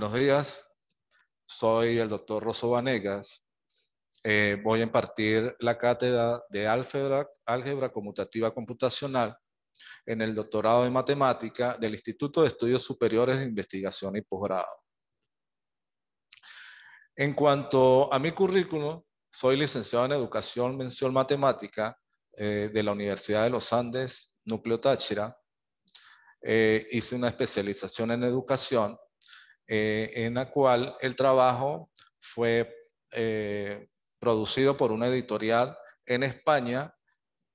buenos días. Soy el doctor Rosso Vanegas. Eh, voy a impartir la cátedra de álgebra, álgebra conmutativa computacional en el doctorado en matemática del Instituto de Estudios Superiores de Investigación y Posgrado. En cuanto a mi currículum, soy licenciado en Educación Mención Matemática eh, de la Universidad de los Andes, Núcleo Táchira. Eh, hice una especialización en Educación eh, en la cual el trabajo fue eh, producido por una editorial en España,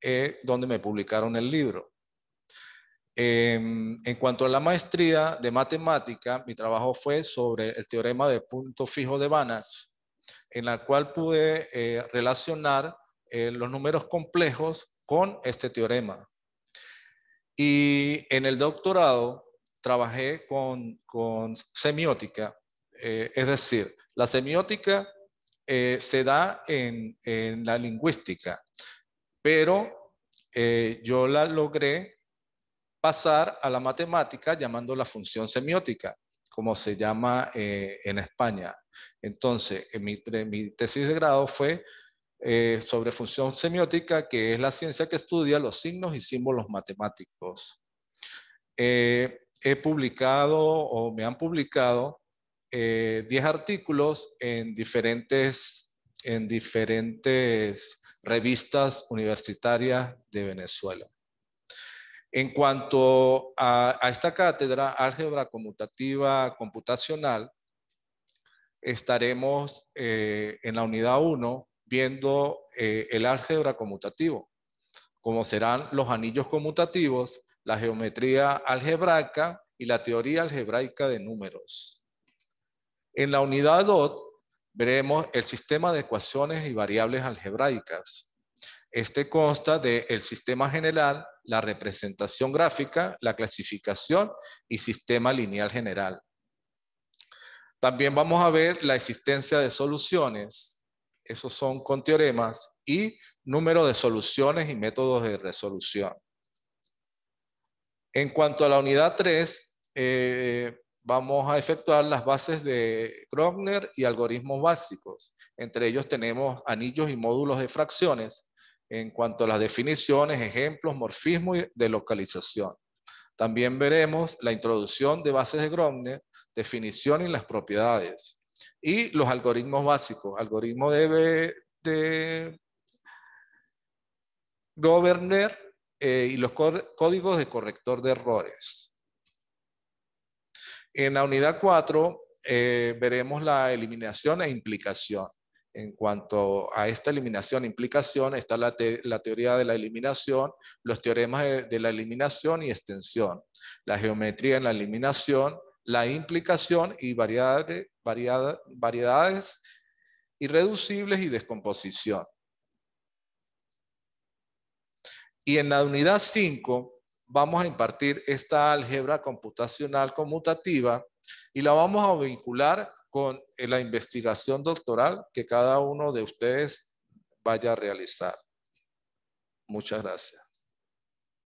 eh, donde me publicaron el libro. Em, en cuanto a la maestría de matemática, mi trabajo fue sobre el teorema de punto fijo de Banach, en la cual pude relacionar los números complejos con este teorema. Y en el doctorado trabajé con, semiótica, eh, es decir, la semiótica eh, se da en, la lingüística, pero eh, yo la logré pasar a la matemática llamando la función semiótica, como se llama en España. Entonces, mi, tesis de grado fue sobre función semiótica, que es la ciencia que estudia los signos y símbolos matemáticos. Eh, he publicado o me han publicado 10 eh, artículos en diferentes, en diferentes revistas universitarias de Venezuela. En cuanto a, esta cátedra, álgebra conmutativa computacional, estaremos eh, en la unidad 1 viendo eh, el álgebra conmutativo, como serán los anillos conmutativos, la geometría algebraica y la teoría algebraica de números. En la unidad DOT veremos el sistema de ecuaciones y variables algebraicas. Este consta del el sistema general, la representación gráfica, la clasificación y sistema lineal general. También vamos a ver la existencia de soluciones. Esos son con teoremas y número de soluciones y métodos de resolución. En cuanto a la unidad 3, eh, vamos a efectuar las bases de Grobner y algoritmos básicos. Entre ellos tenemos anillos y módulos de fracciones en cuanto a las definiciones, ejemplos, morfismo y de localización. También veremos la introducción de bases de Grobner, definición y las propiedades. Y los algoritmos básicos, algoritmo de, de Governor, eh, y los códigos de corrector de errores. En la unidad 4 eh, veremos la eliminación e implicación. En cuanto a esta eliminación e implicación, está la, teoría de la eliminación, los teoremas de, la eliminación y extensión, la geometría en la eliminación, la implicación y variedades irreducibles y descomposición. Y en la unidad 5 vamos a impartir esta álgebra computacional conmutativa y la vamos a vincular con eh, la investigación doctoral que cada uno de ustedes vaya a realizar. Muchas gracias.